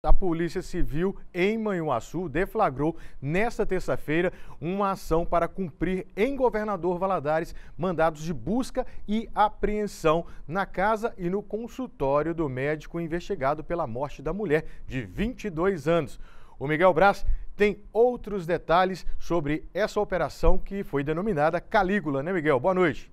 A Polícia Civil em Manhuaçu deflagrou nesta terça-feira uma ação para cumprir em Governador Valadares mandados de busca e apreensão na casa e no consultório do médico investigado pela morte da mulher de 22 anos. O Miguel Braz tem outros detalhes sobre essa operação que foi denominada Calígula, né, Miguel? Boa noite.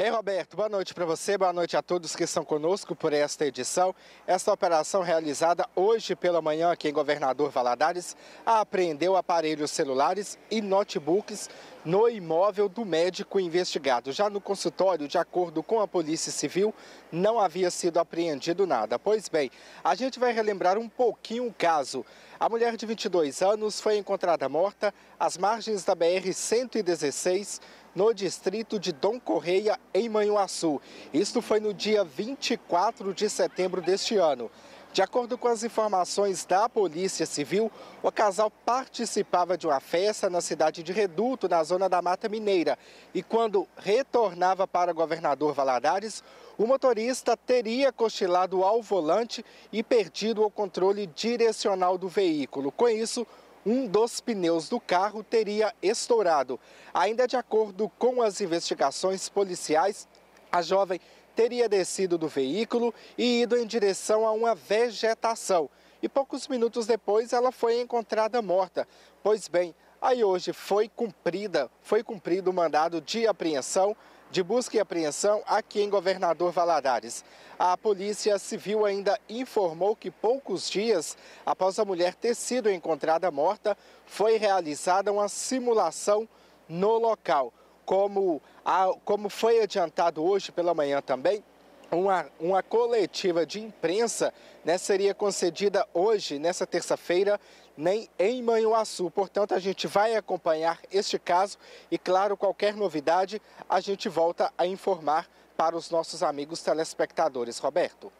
Ei, Roberto, boa noite para você, boa noite a todos que estão conosco por esta edição. Esta operação realizada hoje pela manhã aqui em Governador Valadares apreendeu aparelhos celulares e notebooks no imóvel do médico investigado. Já no consultório, de acordo com a Polícia Civil, não havia sido apreendido nada. Pois bem, a gente vai relembrar um pouquinho o caso. A mulher de 22 anos foi encontrada morta às margens da BR-116, no distrito de Dom Correia, em Manhuaçu. Isto foi no dia 24 de setembro deste ano. De acordo com as informações da Polícia Civil, o casal participava de uma festa na cidade de Reduto, na zona da Mata Mineira. E quando retornava para Governador Valadares, o motorista teria cochilado ao volante e perdido o controle direcional do veículo. Com isso, um dos pneus do carro teria estourado. Ainda de acordo com as investigações policiais, a jovem teria descido do veículo e ido em direção a uma vegetação. E poucos minutos depois ela foi encontrada morta. Pois bem, aí hoje foi cumprida, foi cumprido o mandado de apreensão de busca e apreensão aqui em Governador Valadares. A Polícia Civil ainda informou que poucos dias após a mulher ter sido encontrada morta, foi realizada uma simulação no local como, a, como foi adiantado hoje pela manhã também, uma, uma, coletiva de imprensa né, seria concedida hoje, nessa terça-feira, nem em Manhuaçu. Portanto, a gente vai acompanhar este caso e, claro, qualquer novidade a gente volta a informar para os nossos amigos telespectadores. Roberto.